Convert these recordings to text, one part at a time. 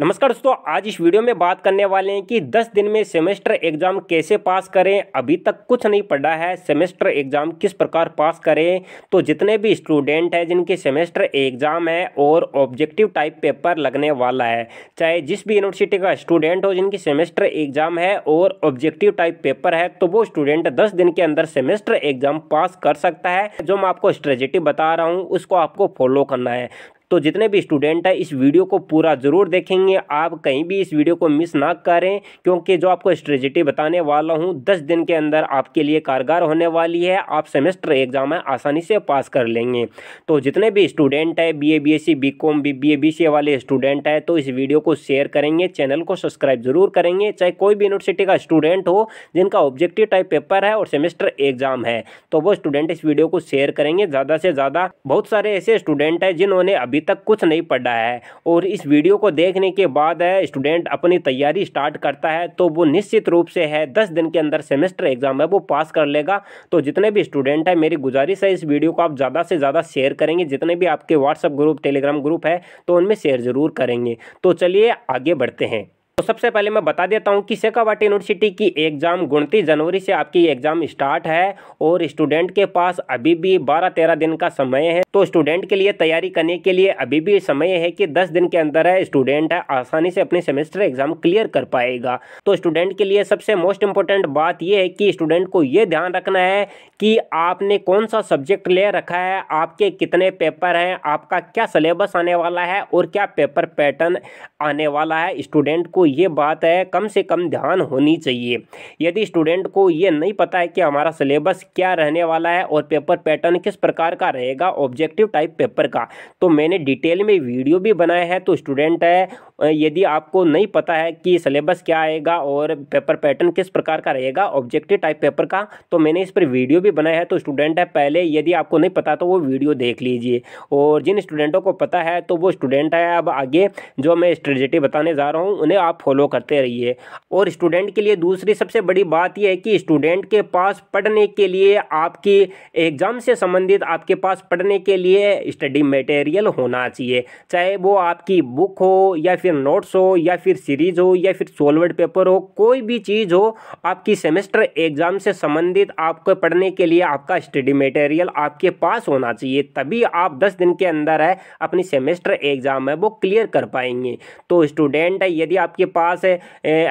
नमस्कार दोस्तों आज इस वीडियो में बात करने वाले हैं कि 10 दिन में सेमेस्टर एग्जाम कैसे पास करें अभी तक कुछ नहीं पढ़ा है सेमेस्टर एग्जाम किस प्रकार पास करें तो जितने भी स्टूडेंट हैं जिनके सेमेस्टर एग्जाम है और ऑब्जेक्टिव टाइप पेपर लगने वाला है चाहे जिस भी यूनिवर्सिटी का स्टूडेंट हो जिनकी सेमेस्टर एग्जाम है और ऑब्जेक्टिव टाइप पेपर है तो वो स्टूडेंट दस दिन के अंदर सेमेस्टर एग्जाम पास कर सकता है जो मैं आपको स्ट्रेटेजी बता रहा हूँ उसको आपको फॉलो करना है तो जितने भी स्टूडेंट हैं इस वीडियो को पूरा ज़रूर देखेंगे आप कहीं भी इस वीडियो को मिस ना करें क्योंकि जो आपको स्ट्रेजिटी बताने वाला हूँ दस दिन के अंदर आपके लिए कारगर होने वाली है आप सेमेस्टर एग्ज़ाम है आसानी से पास कर लेंगे तो जितने भी स्टूडेंट हैं B A B S C B com B B A B C वाले स्टूडेंट हैं तो इस वीडियो को शेयर करेंगे चैनल को सब्सक्राइब ज़रूर करेंगे चाहे कोई भी यूनिवर्सिटी का स्टूडेंट हो जिनका ऑब्जेक्टिव टाइप पेपर है और सेमेस्टर एग्ज़ाम है तो वो स्टूडेंट इस वीडियो को शेयर करेंगे ज़्यादा से ज़्यादा बहुत सारे ऐसे स्टूडेंट हैं जिन्होंने अभी तक कुछ नहीं पढ़ा है और इस वीडियो को देखने के बाद स्टूडेंट अपनी तैयारी स्टार्ट करता है तो वो निश्चित रूप से है दस दिन के अंदर सेमेस्टर एग्ज़ाम है वो पास कर लेगा तो जितने भी स्टूडेंट हैं मेरी गुजारिश है इस वीडियो को आप ज़्यादा से ज़्यादा शेयर करेंगे जितने भी आपके व्हाट्सअप ग्रुप टेलीग्राम ग्रुप है तो उनमें शेयर ज़रूर करेंगे तो चलिए आगे बढ़ते हैं तो सबसे पहले मैं बता देता हूँ कि शेखावाटी यूनिवर्सिटी की एग्ज़ाम उनतीस जनवरी से आपकी एग्ज़ाम स्टार्ट है और स्टूडेंट के पास अभी भी बारह तेरह दिन का समय है तो स्टूडेंट के लिए तैयारी करने के लिए अभी भी समय है कि दस दिन के अंदर है स्टूडेंट है आसानी से अपने सेमेस्टर एग्ज़ाम क्लियर कर पाएगा तो स्टूडेंट के लिए सबसे मोस्ट इंपॉर्टेंट बात यह है कि स्टूडेंट को ये ध्यान रखना है कि आपने कौन सा सब्जेक्ट ले रखा है आपके कितने पेपर हैं आपका क्या सिलेबस आने वाला है और क्या पेपर पैटर्न आने वाला है स्टूडेंट को ये बात है कम से कम ध्यान होनी चाहिए यदि स्टूडेंट को ये नहीं पता है कि हमारा सिलेबस क्या रहने वाला है और पेपर पैटर्न किस प्रकार का रहेगा ऑब्जेक्टिव टाइप पेपर का तो मैंने डिटेल में वीडियो भी बनाया है तो स्टूडेंट है यदि आपको नहीं पता है कि सिलेबस क्या आएगा और पेपर पैटर्न किस प्रकार का रहेगा ऑब्जेक्टिव टाइप पेपर का तो मैंने इस पर वीडियो भी बनाया है तो स्टूडेंट है पहले यदि आपको नहीं पता तो वो वीडियो देख लीजिए और जिन स्टूडेंटों को पता है तो वो स्टूडेंट है अब आगे जो मैं स्ट्रेटेजी बताने जा रहा हूँ उन्हें आप आप फॉलो करते रहिए और स्टूडेंट के लिए दूसरी सबसे बड़ी बात यह है कि स्टूडेंट के पास पढ़ने के लिए आपकी एग्ज़ाम से संबंधित आपके पास पढ़ने के लिए स्टडी मटेरियल होना चाहिए चाहे वो आपकी बुक हो या फिर नोट्स हो या फिर सीरीज़ हो या फिर सोलवर्ड पेपर हो कोई भी चीज़ हो आपकी सेमेस्टर एग्ज़ाम से संबंधित आपको पढ़ने के लिए आपका स्टडी मटेरियल आपके पास होना चाहिए तभी आप दस दिन के अंदर है अपनी सेमेस्टर एग्ज़ाम है वो क्लियर कर पाएंगे तो स्टूडेंट यदि आपके आपके पास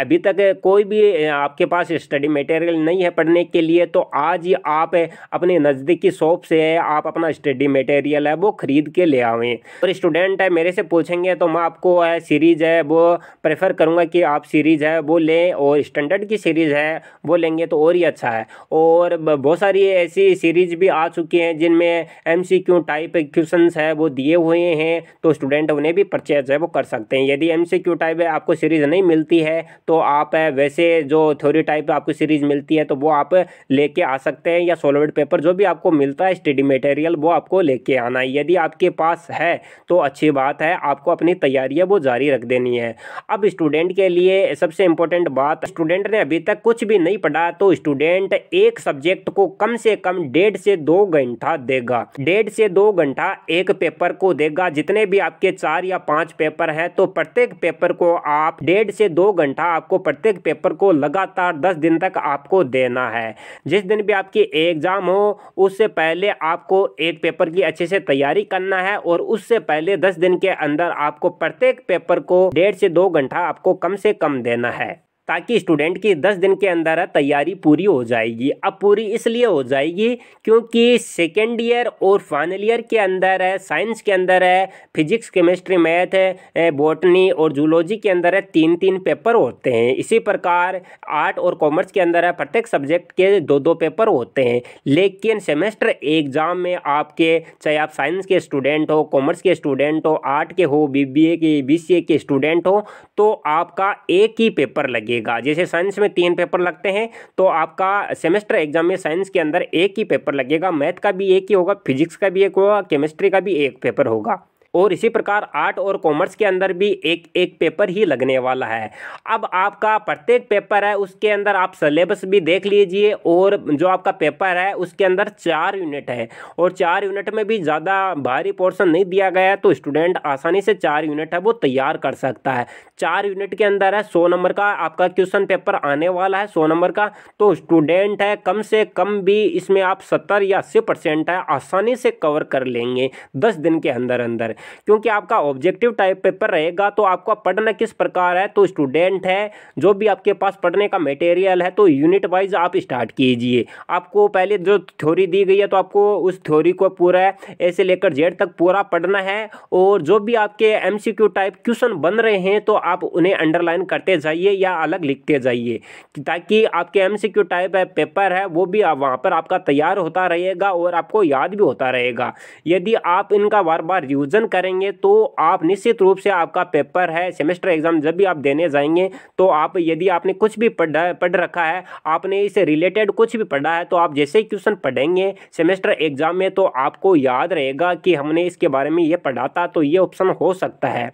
अभी तक कोई भी आपके पास स्टडी मटेरियल नहीं है पढ़ने के लिए तो आज ही आप अपने नज़दीकी शॉप से आप अपना स्टडी मटेरियल है वो खरीद के ले आवें और स्टूडेंट है मेरे से पूछेंगे तो मैं आपको सीरीज़ है वो प्रेफर करूँगा कि आप सीरीज़ है वो लें और स्टैंडर्ड की सीरीज़ है वो लेंगे तो और ही अच्छा है और बहुत सारी ऐसी सीरीज़ भी आ चुकी हैं जिनमें M C Q type question है वो दिए हुए हैं तो स्टूडेंट उन्हें भी परचेज है वो कर सकते हैं यदि एम सी क्यू टाइप है आपको सीरीज़ सीरीज़ नहीं मिलती है तो आप वैसे जो थ्योरी टाइप आपको सीरीज़ मिलती है तो वो आप लेके आ सकते हैं या सोलवेड पेपर जो भी आपको मिलता है स्टडी मटेरियल वो आपको लेके आना है यदि आपके पास है तो अच्छी बात है आपको अपनी तैयारी है वो जारी रख देनी है अब स्टूडेंट के लिए सबसे इंपॉर्टेंट बात स्टूडेंट ने अभी तक कुछ भी नहीं पढ़ा तो स्टूडेंट एक सब्जेक्ट को कम से कम डेढ़ से दो घंटा देगा डेढ़ से दो घंटा एक पेपर को देगा जितने भी आपके चार या पांच पेपर हैं तो प्रत्येक पेपर को आप डेढ़ से दो घंटा आपको प्रत्येक पेपर को लगातार दस दिन तक आपको देना है जिस दिन भी आपकी एग्ज़ाम हो उससे पहले आपको एक पेपर की अच्छे से तैयारी करना है और उससे पहले दस दिन के अंदर आपको प्रत्येक पेपर को डेढ़ से दो घंटा आपको कम से कम देना है ताकि स्टूडेंट की दस दिन के अंदर तैयारी पूरी हो जाएगी अब पूरी इसलिए हो जाएगी क्योंकि सेकेंड ईयर और फाइनल ईयर के अंदर है साइंस के अंदर है फिजिक्स केमिस्ट्री मैथ है बॉटनी और जूलॉजी के अंदर है तीन तीन पेपर होते हैं इसी प्रकार आर्ट और कॉमर्स के अंदर है प्रत्येक सब्जेक्ट के दो दो पेपर होते हैं लेकिन सेमेस्टर एग्ज़ाम में आपके चाहे आप साइंस के स्टूडेंट हो कॉमर्स के स्टूडेंट हो आर्ट के हो बी के बी के स्टूडेंट हो तो आपका एक ही पेपर लगेगा लगेगा जैसे साइंस में तीन पेपर लगते हैं तो आपका सेमेस्टर एग्जाम में साइंस के अंदर एक ही पेपर लगेगा मैथ का भी एक ही होगा फिजिक्स का भी एक होगा केमिस्ट्री का भी एक पेपर होगा और इसी प्रकार आर्ट और कॉमर्स के अंदर भी एक एक पेपर ही लगने वाला है अब आपका प्रत्येक पेपर है उसके अंदर आप सलेबस भी देख लीजिए और जो आपका पेपर है उसके अंदर चार यूनिट है और चार यूनिट में भी ज़्यादा भारी पोर्सन नहीं दिया गया है तो स्टूडेंट आसानी से चार यूनिट है वो तैयार कर सकता है चार यूनिट के अंदर है सौ नंबर का आपका क्वेश्चन पेपर आने वाला है सौ नंबर का तो स्टूडेंट है कम से कम भी इसमें आप सत्तर या अस्सी परसेंट है आसानी से कवर कर लेंगे दस दिन के अंदर अंदर क्योंकि आपका ऑब्जेक्टिव टाइप पेपर रहेगा तो आपका पढ़ना किस प्रकार है तो स्टूडेंट है जो भी आपके पास पढ़ने का मटेरियल है तो यूनिट वाइज आप स्टार्ट कीजिए आपको पहले जो थ्योरी दी गई है तो आपको उस थ्योरी को पूरा ऐसे लेकर जेड तक पूरा पढ़ना है और जो भी आपके एम टाइप क्वेश्चन बन रहे हैं तो आप उन्हें अंडरलाइन करते जाइए या अलग लिखते जाइए ताकि आपके एम टाइप है पेपर है वो भी वहाँ पर आपका तैयार होता रहेगा और आपको याद भी होता रहेगा यदि आप इनका बार बार रिविज़न करेंगे तो आप निश्चित रूप से आपका पेपर है सेमेस्टर एग्ज़ाम जब भी आप देने जाएंगे तो आप यदि आपने कुछ भी पढ़ा पढ़ रखा है आपने इसे रिलेटेड कुछ भी पढ़ा है तो आप जैसे ही क्वेश्चन पढ़ेंगे सेमेस्टर एग्ज़ाम में तो आपको याद रहेगा कि हमने इसके बारे में ये पढ़ा था तो ये ऑप्शन हो सकता है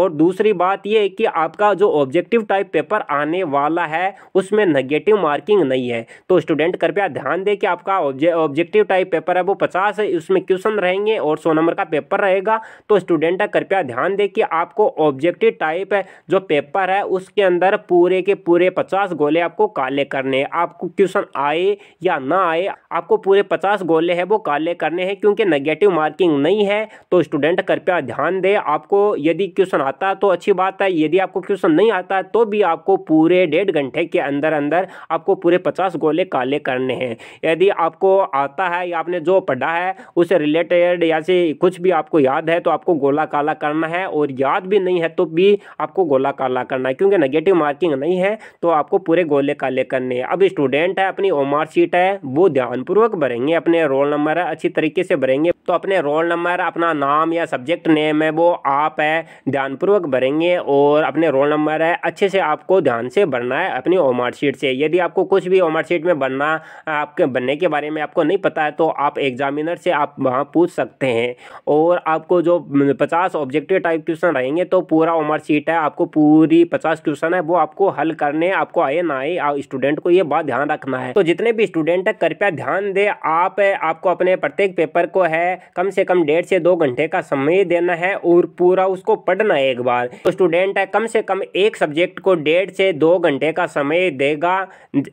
और दूसरी बात ये कि आपका जो ऑब्जेक्टिव टाइप पेपर आने वाला है उसमें नेगेटिव मार्किंग नहीं है तो स्टूडेंट कृपया ध्यान दें कि आपका ऑब्जेक्टिव टाइप पेपर है वो पचास है उसमें क्वेश्चन रहेंगे और सौ नंबर का पेपर रहेगा तो स्टूडेंट कृपया ध्यान दें कि आपको ऑब्जेक्टिव टाइप है जो पेपर है उसके अंदर पूरे के पूरे पचास गोले आपको काले करने हैं आपको क्वेश्चन आए या ना आए आपको पूरे पचास गोले हैं वो काले करने हैं क्योंकि नेगेटिव मार्किंग नहीं है तो स्टूडेंट कृपया ध्यान दें आपको यदि क्वेश्चन आता है तो अच्छी बात है यदि आपको क्वेश्चन नहीं आता है तो भी आपको पूरे डेढ़ घंटे के अंदर अंदर आपको पूरे पचास गोले काले करने हैं यदि आपको आता है या आपने जो पढ़ा है उससे रिलेटेड या से कुछ भी आपको याद है तो तो आपको गोला काला करना है और याद भी नहीं है तो भी आपको गोला काला करना है क्योंकि नेगेटिव मार्किंग नहीं है तो आपको पूरे गोले काले करने हैं अब स्टूडेंट है अपनी ओमार शीट है वो ध्यानपूर्वक भरेंगे अपने रोल नंबर है अच्छी तरीके से भरेंगे तो अपने रोल नंबर अपना नाम या सब्जेक्ट नेम है वो आप है ध्यानपूर्वक भरेंगे और अपने रोल नंबर है अच्छे से आपको ध्यान से भरना है अपनी ओमार शीट से यदि आपको कुछ भी ओमार शीट में भरना आपके बनने के बारे में आपको नहीं पता है तो आप एग्जामिनर से आप वहाँ पूछ सकते हैं और आपको जो मतलब पचास ऑब्जेक्टिव टाइप क्वेश्चन रहेंगे तो पूरा उमर सीट है आपको पूरी पचास क्वेश्चन है वो आपको हल करने आपको आए ना आए स्टूडेंट को ये बात ध्यान रखना है तो जितने भी स्टूडेंट है कृपया ध्यान दे आप आपको अपने प्रत्येक पेपर को है कम से कम डेढ़ से दो घंटे का समय देना है और पूरा उसको पढ़ना है एक बार तो स्टूडेंट है कम से कम एक सब्जेक्ट को डेढ़ से दो घंटे का समय देगा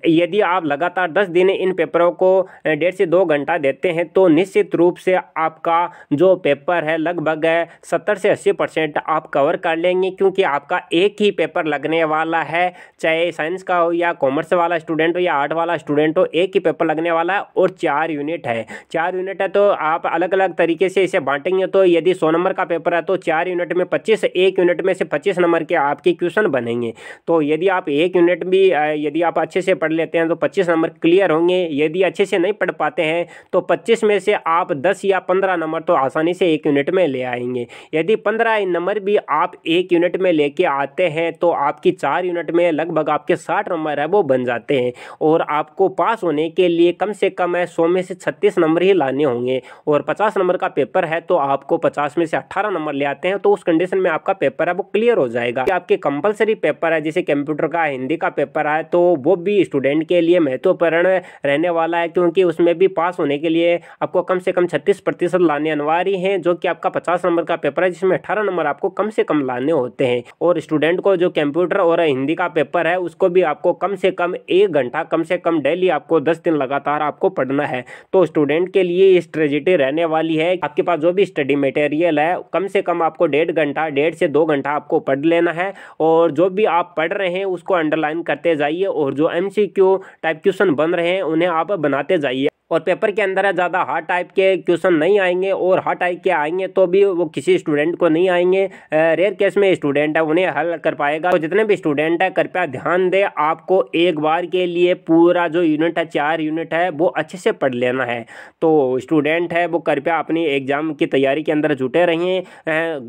यदि आप लगातार दस दिन इन पेपरों को डेढ़ से दो घंटा देते हैं तो निश्चित रूप से आपका जो पेपर है लगभग लगभग सत्तर से अस्सी परसेंट आप कवर कर लेंगे क्योंकि आपका एक ही पेपर लगने वाला है चाहे साइंस का हो या कॉमर्स वाला स्टूडेंट हो या आर्ट वाला स्टूडेंट हो एक ही पेपर लगने वाला है और चार यूनिट है चार यूनिट है तो आप अलग अलग तरीके से इसे बांटेंगे तो यदि सौ नंबर का पेपर है तो चार यूनिट में पच्चीस एक यूनिट में से पच्चीस नंबर के आपके क्वेश्चन बनेंगे तो यदि आप एक यूनिट भी यदि आप अच्छे से पढ़ लेते हैं तो पच्चीस नंबर क्लियर होंगे यदि अच्छे से नहीं पढ़ पाते हैं तो पच्चीस में से आप दस या पंद्रह नंबर तो आसानी से एक यूनिट में ले आएंगे यदि पंद्रह नंबर भी आप एक यूनिट में लेके आते हैं तो आपकी चार यूनिट में लगभग आपके साठ नंबर है वो बन जाते हैं और आपको पास होने के लिए कम से कम है सौ में से छत्तीस नंबर ही लाने होंगे और पचास नंबर का पेपर है तो आपको पचास में से अट्ठारह नंबर ले आते हैं तो उस कंडीशन में आपका पेपर है वो क्लियर हो जाएगा आपके कंपल्सरी पेपर है जैसे कंप्यूटर का हिंदी का पेपर है तो वो भी स्टूडेंट के लिए महत्वपूर्ण रहने वाला है क्योंकि उसमें भी पास होने के लिए आपको कम से कम छत्तीस प्रतिशत लाने अनिवार्य हैं जो कि आपका पचास नंबर का पेपर है जिसमें अठारह नंबर आपको कम से कम लाने होते हैं और स्टूडेंट को जो कंप्यूटर और हिंदी का पेपर है उसको भी आपको कम से कम एक घंटा कम से कम डेली आपको दस दिन लगातार आपको पढ़ना है तो स्टूडेंट के लिए ये स्ट्रेजिटी रहने वाली है आपके पास जो भी स्टडी मटेरियल है कम से कम आपको डेढ़ घंटा डेढ़ से दो घंटा आपको पढ़ लेना है और जो भी आप पढ़ रहे हैं उसको अंडरलाइन करते जाइए और जो एम टाइप क्वेश्चन बन रहे हैं उन्हें आप बनाते जाइए और पेपर के अंदर ज़्यादा हार्ड टाइप के क्वेश्चन नहीं आएंगे और हार्ड टाइप के आएंगे तो भी वो किसी स्टूडेंट को नहीं आएंगे रेयर केस में स्टूडेंट है उन्हें हल कर पाएगा तो जितने भी स्टूडेंट है कृपया ध्यान दें आपको एक बार के लिए पूरा जो यूनिट है चार यूनिट है वो अच्छे से पढ़ लेना है तो स्टूडेंट है वो कृपया अपनी एग्ज़ाम की तैयारी के अंदर जुटे रहिए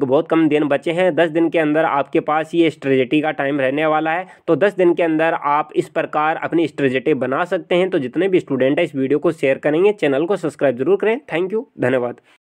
बहुत कम दिन बचे हैं दस दिन के अंदर आपके पास ये स्ट्रेजिटी का टाइम रहने वाला है तो दस दिन के अंदर आप इस प्रकार अपनी स्ट्रेजिटी बना सकते हैं तो जितने भी स्टूडेंट है इस वीडियो को शेयर शेयर करेंगे चैनल को सब्सक्राइब जरूर करें थैंक यू धन्यवाद